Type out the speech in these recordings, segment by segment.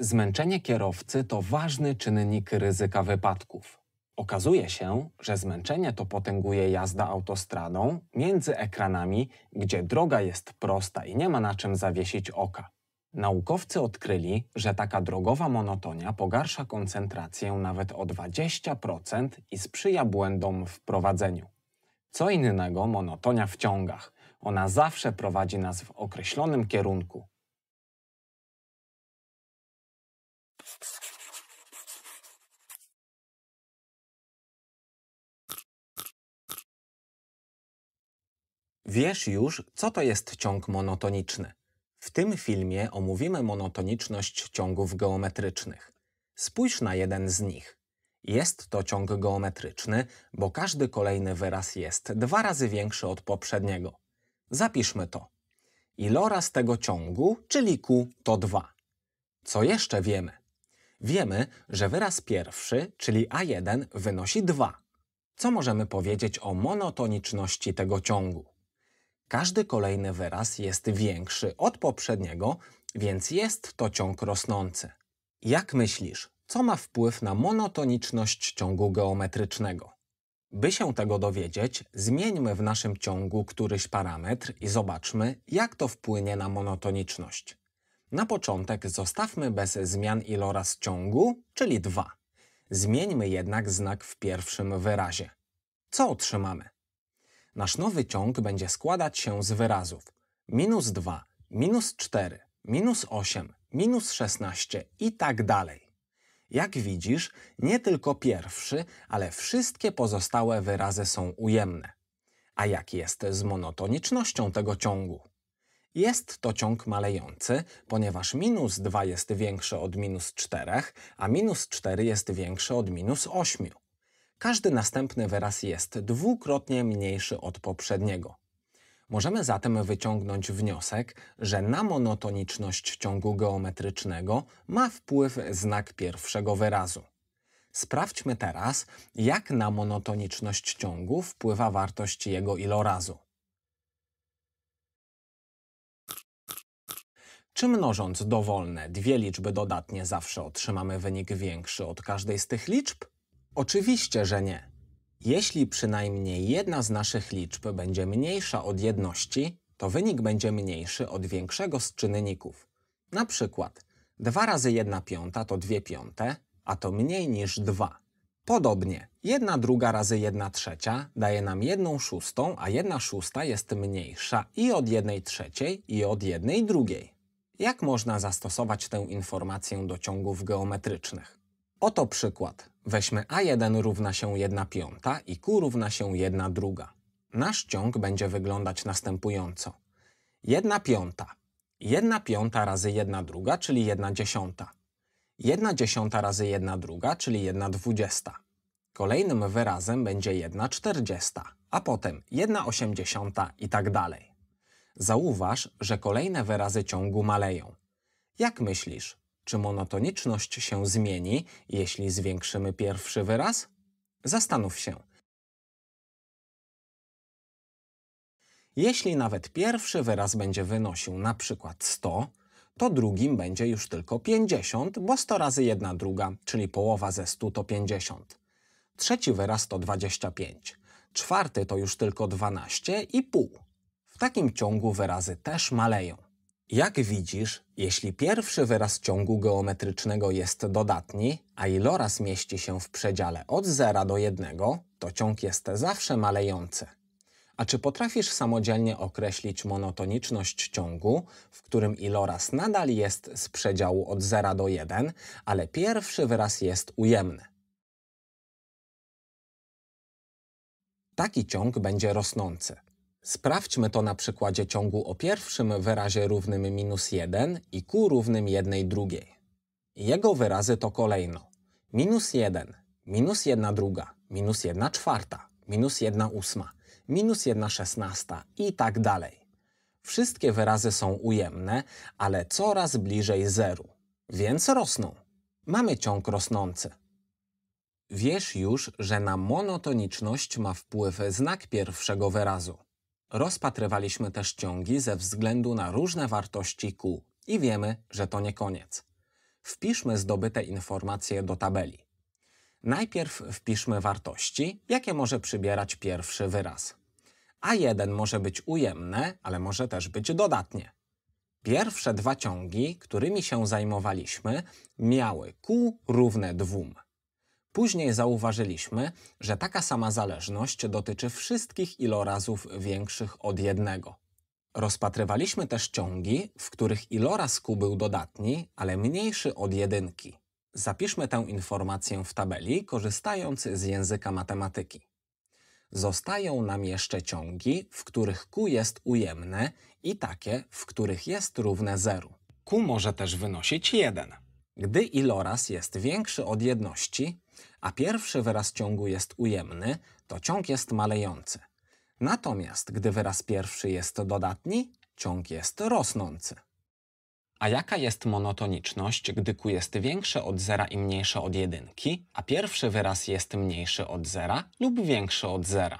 Zmęczenie kierowcy to ważny czynnik ryzyka wypadków. Okazuje się, że zmęczenie to potęguje jazda autostradą między ekranami, gdzie droga jest prosta i nie ma na czym zawiesić oka. Naukowcy odkryli, że taka drogowa monotonia pogarsza koncentrację nawet o 20% i sprzyja błędom w prowadzeniu. Co innego monotonia w ciągach. Ona zawsze prowadzi nas w określonym kierunku. Wiesz już, co to jest ciąg monotoniczny. W tym filmie omówimy monotoniczność ciągów geometrycznych. Spójrz na jeden z nich. Jest to ciąg geometryczny, bo każdy kolejny wyraz jest dwa razy większy od poprzedniego. Zapiszmy to. Iloraz tego ciągu, czyli Q, to 2. Co jeszcze wiemy? Wiemy, że wyraz pierwszy, czyli A1, wynosi 2. Co możemy powiedzieć o monotoniczności tego ciągu? Każdy kolejny wyraz jest większy od poprzedniego, więc jest to ciąg rosnący. Jak myślisz, co ma wpływ na monotoniczność ciągu geometrycznego? By się tego dowiedzieć, zmieńmy w naszym ciągu któryś parametr i zobaczmy, jak to wpłynie na monotoniczność. Na początek zostawmy bez zmian iloraz ciągu, czyli 2. Zmieńmy jednak znak w pierwszym wyrazie. Co otrzymamy? Nasz nowy ciąg będzie składać się z wyrazów minus 2, minus 4, minus 8, minus 16 i tak dalej. Jak widzisz, nie tylko pierwszy, ale wszystkie pozostałe wyrazy są ujemne. A jak jest z monotonicznością tego ciągu? Jest to ciąg malejący, ponieważ minus 2 jest większe od minus 4, a minus 4 jest większe od minus 8. Każdy następny wyraz jest dwukrotnie mniejszy od poprzedniego. Możemy zatem wyciągnąć wniosek, że na monotoniczność ciągu geometrycznego ma wpływ znak pierwszego wyrazu. Sprawdźmy teraz, jak na monotoniczność ciągu wpływa wartość jego ilorazu. Czy mnożąc dowolne dwie liczby dodatnie zawsze otrzymamy wynik większy od każdej z tych liczb? Oczywiście, że nie. Jeśli przynajmniej jedna z naszych liczb będzie mniejsza od jedności, to wynik będzie mniejszy od większego z czynników. Na przykład 2 razy 1 piąta to 2 piąte, a to mniej niż 2. Podobnie 1 druga razy 1 trzecia daje nam 1 szóstą, a 1 szósta jest mniejsza i od 1 trzeciej i od 1 drugiej. Jak można zastosować tę informację do ciągów geometrycznych? Oto przykład. Weźmy a1 równa się 1 piąta i q równa się 1 druga. Nasz ciąg będzie wyglądać następująco. 1 piąta. 1 piąta razy 1 druga, czyli 1 dziesiąta. 1 dziesiąta razy 1 druga, czyli 1 dwudziesta. Kolejnym wyrazem będzie 1 czterdziesta, a potem 1 osiemdziesiąta i tak dalej. Zauważ, że kolejne wyrazy ciągu maleją. Jak myślisz, czy monotoniczność się zmieni, jeśli zwiększymy pierwszy wyraz? Zastanów się. Jeśli nawet pierwszy wyraz będzie wynosił na przykład 100, to drugim będzie już tylko 50, bo 100 razy 1 druga, czyli połowa ze 100 to 50. Trzeci wyraz to 25. Czwarty to już tylko 12 i pół. W takim ciągu wyrazy też maleją. Jak widzisz, jeśli pierwszy wyraz ciągu geometrycznego jest dodatni, a iloraz mieści się w przedziale od 0 do 1, to ciąg jest zawsze malejący. A czy potrafisz samodzielnie określić monotoniczność ciągu, w którym iloraz nadal jest z przedziału od 0 do 1, ale pierwszy wyraz jest ujemny? Taki ciąg będzie rosnący. Sprawdźmy to na przykładzie ciągu o pierwszym wyrazie równym minus 1 i ku równym 1 drugiej. Jego wyrazy to kolejno minus 1, minus 1 druga, minus 1 czwarta, minus 1 ósma, minus 1 szesnasta i tak dalej. Wszystkie wyrazy są ujemne, ale coraz bliżej zeru, więc rosną. Mamy ciąg rosnący. Wiesz już, że na monotoniczność ma wpływ znak pierwszego wyrazu. Rozpatrywaliśmy też ciągi ze względu na różne wartości Q i wiemy, że to nie koniec. Wpiszmy zdobyte informacje do tabeli. Najpierw wpiszmy wartości, jakie może przybierać pierwszy wyraz. A1 może być ujemne, ale może też być dodatnie. Pierwsze dwa ciągi, którymi się zajmowaliśmy, miały Q równe 2. Później zauważyliśmy, że taka sama zależność dotyczy wszystkich ilorazów większych od jednego. Rozpatrywaliśmy też ciągi, w których iloraz q był dodatni, ale mniejszy od jedynki. Zapiszmy tę informację w tabeli, korzystając z języka matematyki. Zostają nam jeszcze ciągi, w których q jest ujemne i takie, w których jest równe 0. q może też wynosić 1. Gdy iloraz jest większy od jedności, a pierwszy wyraz ciągu jest ujemny, to ciąg jest malejący. Natomiast gdy wyraz pierwszy jest dodatni, ciąg jest rosnący. A jaka jest monotoniczność, gdy q jest większe od zera i mniejsze od jedynki, a pierwszy wyraz jest mniejszy od zera lub większy od zera?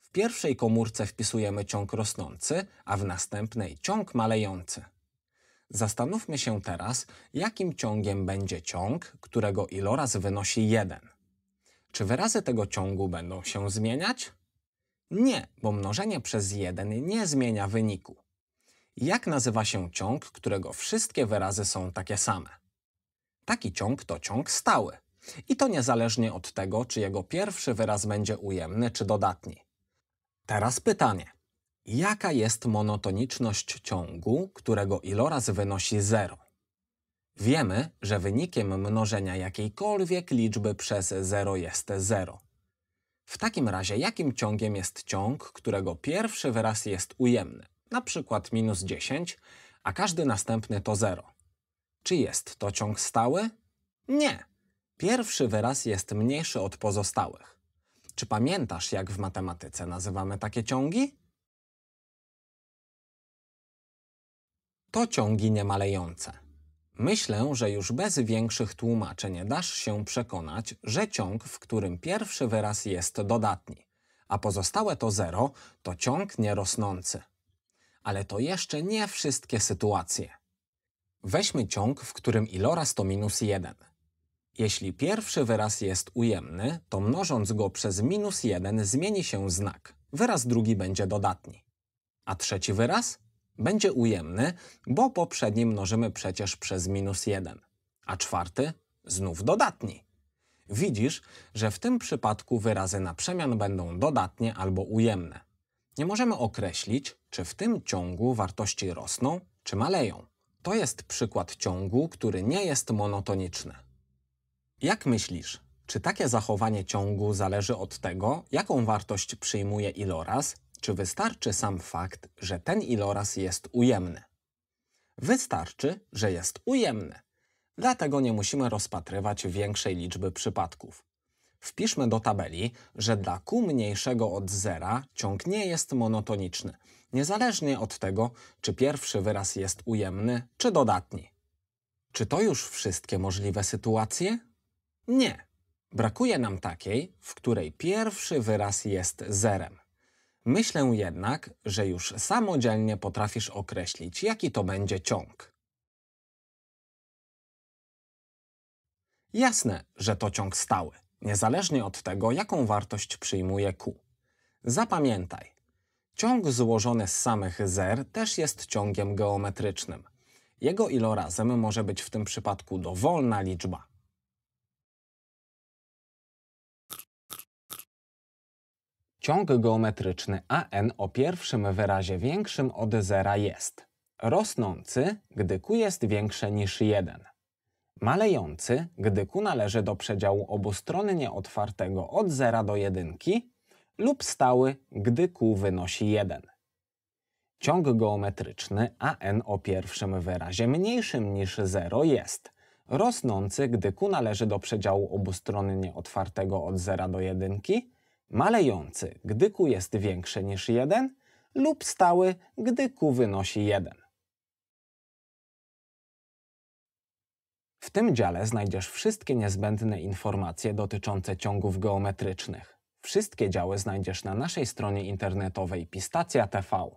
W pierwszej komórce wpisujemy ciąg rosnący, a w następnej ciąg malejący. Zastanówmy się teraz, jakim ciągiem będzie ciąg, którego iloraz wynosi 1. Czy wyrazy tego ciągu będą się zmieniać? Nie, bo mnożenie przez 1 nie zmienia wyniku. Jak nazywa się ciąg, którego wszystkie wyrazy są takie same? Taki ciąg to ciąg stały. I to niezależnie od tego, czy jego pierwszy wyraz będzie ujemny czy dodatni. Teraz pytanie. Jaka jest monotoniczność ciągu, którego iloraz wynosi 0? Wiemy, że wynikiem mnożenia jakiejkolwiek liczby przez 0 jest 0. W takim razie jakim ciągiem jest ciąg, którego pierwszy wyraz jest ujemny, na przykład minus 10, a każdy następny to 0? Czy jest to ciąg stały? Nie. Pierwszy wyraz jest mniejszy od pozostałych. Czy pamiętasz, jak w matematyce nazywamy takie ciągi? to ciągi niemalejące. Myślę, że już bez większych tłumaczeń dasz się przekonać, że ciąg, w którym pierwszy wyraz jest dodatni, a pozostałe to zero, to ciąg nierosnący. Ale to jeszcze nie wszystkie sytuacje. Weźmy ciąg, w którym iloraz to minus 1. Jeśli pierwszy wyraz jest ujemny, to mnożąc go przez minus 1 zmieni się znak. Wyraz drugi będzie dodatni. A trzeci wyraz będzie ujemny, bo poprzedni mnożymy przecież przez minus 1, a czwarty znów dodatni. Widzisz, że w tym przypadku wyrazy na przemian będą dodatnie albo ujemne. Nie możemy określić, czy w tym ciągu wartości rosną, czy maleją. To jest przykład ciągu, który nie jest monotoniczny. Jak myślisz, czy takie zachowanie ciągu zależy od tego, jaką wartość przyjmuje iloraz czy wystarczy sam fakt, że ten iloraz jest ujemny? Wystarczy, że jest ujemny. Dlatego nie musimy rozpatrywać większej liczby przypadków. Wpiszmy do tabeli, że dla Q mniejszego od zera ciąg nie jest monotoniczny, niezależnie od tego, czy pierwszy wyraz jest ujemny, czy dodatni. Czy to już wszystkie możliwe sytuacje? Nie. Brakuje nam takiej, w której pierwszy wyraz jest zerem. Myślę jednak, że już samodzielnie potrafisz określić, jaki to będzie ciąg. Jasne, że to ciąg stały, niezależnie od tego, jaką wartość przyjmuje Q. Zapamiętaj, ciąg złożony z samych zer też jest ciągiem geometrycznym. Jego ilorazem może być w tym przypadku dowolna liczba. Ciąg geometryczny AN o pierwszym wyrazie większym od zera jest rosnący, gdy Q jest większe niż 1, malejący, gdy Q należy do przedziału obustronnie otwartego od 0 do 1 lub stały, gdy Q wynosi 1. Ciąg geometryczny AN o pierwszym wyrazie mniejszym niż 0 jest rosnący, gdy Q należy do przedziału obustronnie otwartego od 0 do 1 malejący, gdy Q jest większe niż 1 lub stały, gdy Q wynosi 1. W tym dziale znajdziesz wszystkie niezbędne informacje dotyczące ciągów geometrycznych. Wszystkie działy znajdziesz na naszej stronie internetowej Pistacja TV.